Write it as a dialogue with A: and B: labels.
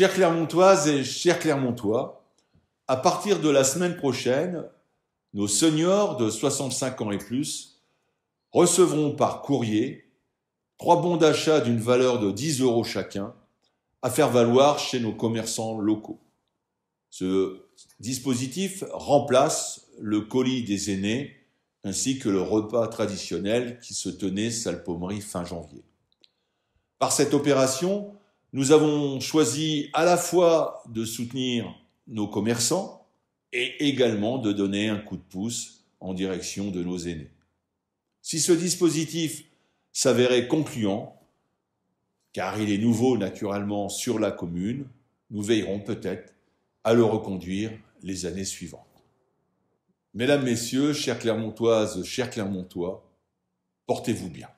A: Chères Clermontoises et chers Clermontois, à partir de la semaine prochaine, nos seniors de 65 ans et plus recevront par courrier trois bons d'achat d'une valeur de 10 euros chacun à faire valoir chez nos commerçants locaux. Ce dispositif remplace le colis des aînés ainsi que le repas traditionnel qui se tenait salle Pommery fin janvier. Par cette opération, nous avons choisi à la fois de soutenir nos commerçants et également de donner un coup de pouce en direction de nos aînés. Si ce dispositif s'avérait concluant, car il est nouveau naturellement sur la commune, nous veillerons peut-être à le reconduire les années suivantes. Mesdames, Messieurs, chers Clermontoises, chers Clermontois, portez-vous bien.